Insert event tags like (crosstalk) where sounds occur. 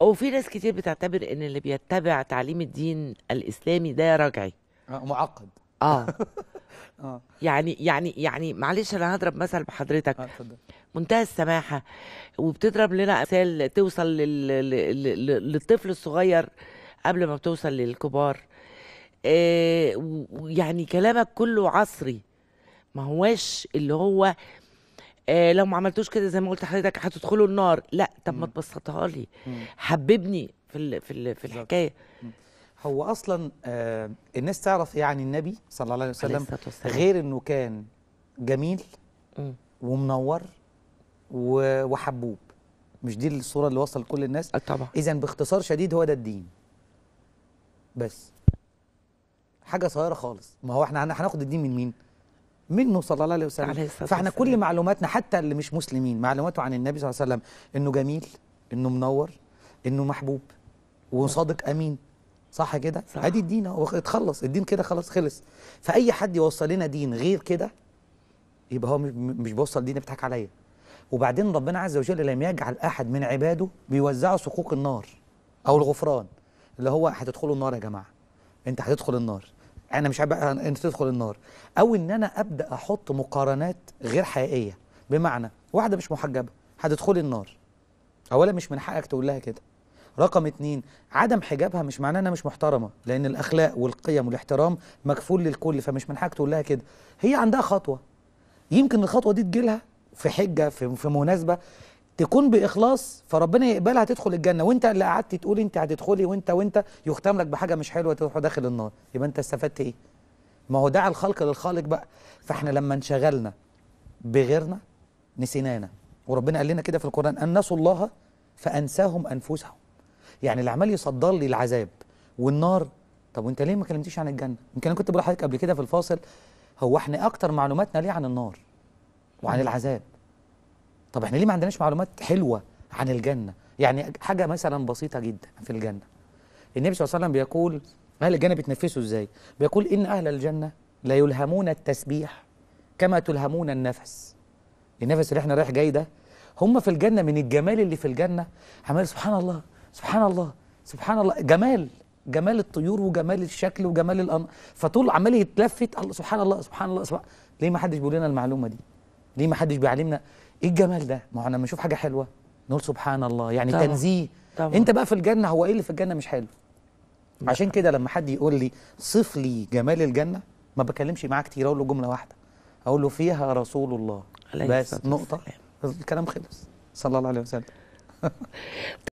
او في ناس كتير بتعتبر ان اللي بيتبع تعليم الدين الاسلامي ده رجعي آه، معقد اه (laughs) اه يعني يعني يعني معلش انا هضرب مثل بحضرتك آه، منتهى السماحه وبتضرب لنا امثال توصل لل... لل... للطفل الصغير قبل ما بتوصل للكبار آه يعني كلامك كله عصري ما هواش اللي هو آه لو ما عملتوش كده زي ما قلت لحضرتك هتدخلوا النار لا طب ما تبسطها لي حببني في الـ في الـ في الحكايه هو اصلا آه الناس تعرف يعني النبي صلى الله عليه وسلم غير انه كان جميل ومنور وحبوب مش دي الصوره اللي وصل كل الناس آه، طبعا اذا باختصار شديد هو ده الدين بس حاجه صغيره خالص ما هو احنا هناخد الدين من مين منه صلى الله عليه وسلم عليه فاحنا كل معلوماتنا حتى اللي مش مسلمين معلوماته عن النبي صلى الله عليه وسلم انه جميل انه منور انه محبوب وصادق امين صح كده ادي الدين اتخلص الدين كده خلاص خلص فاي حد يوصل لنا دين غير كده يبقى هو مش بيوصل دين بيضحك عليا وبعدين ربنا عز وجل لم يجعل احد من عباده بيوزعوا سقوق النار او الغفران اللي هو هتدخلوا النار يا جماعه انت هتدخل النار انا مش بقى ان تدخل النار او ان انا ابدا احط مقارنات غير حقيقيه بمعنى واحده مش محجبه هتدخلي النار اولا مش من حقك تقول لها كده رقم اتنين عدم حجابها مش معناه انها مش محترمه لان الاخلاق والقيم والاحترام مكفول للكل فمش من حقك تقول لها كده هي عندها خطوه يمكن الخطوه دي تجيلها في حجه في, في مناسبه تكون باخلاص فربنا يقبلها تدخل الجنه وانت اللي قعدت تقول انت هتدخلي وانت وانت يختم لك بحاجه مش حلوه تروح داخل النار يبقى انت استفدت ايه ما هو دعا الخلق للخالق بقى فاحنا لما انشغلنا بغيرنا نسينانا وربنا قال لنا كده في القران ان نسوا الله فانساهم انفسهم يعني اللي عمال يصدر لي العذاب والنار طب وانت ليه ما كلمتيش عن الجنه يمكن انا كنت بقول لحضرتك قبل كده في الفاصل هو احنا اكتر معلوماتنا ليه عن النار وعن العذاب طب احنا ليه ما عندناش معلومات حلوه عن الجنه يعني حاجه مثلا بسيطه جدا في الجنه النبي صلى الله عليه وسلم بيقول اهل الجنه بيتنفسوا ازاي بيقول ان اهل الجنه لا يلهمون التسبيح كما تلهمون النفس النفس اللي احنا رايح جاي ده هم في الجنه من الجمال اللي في الجنه عمال سبحان الله سبحان الله سبحان الله جمال جمال الطيور وجمال الشكل وجمال الأمر فطول عمال يتلفت الله سبحان الله سبحان الله سبحان... ليه ما حدش بيقول لنا المعلومه دي ليه ما حدش بيعلمنا ايه الجمال ده ما هو انا لما نشوف حاجه حلوه نقول سبحان الله يعني طبعا. تنزيه طبعا. انت بقى في الجنه هو ايه اللي في الجنه مش حلو عشان كده لما حد يقول لي صف لي جمال الجنه ما بكلمش معاه كتير اقول له جمله واحده اقول له فيها رسول الله بس نقطه الكلام خلص صلى الله عليه وسلم (laughs)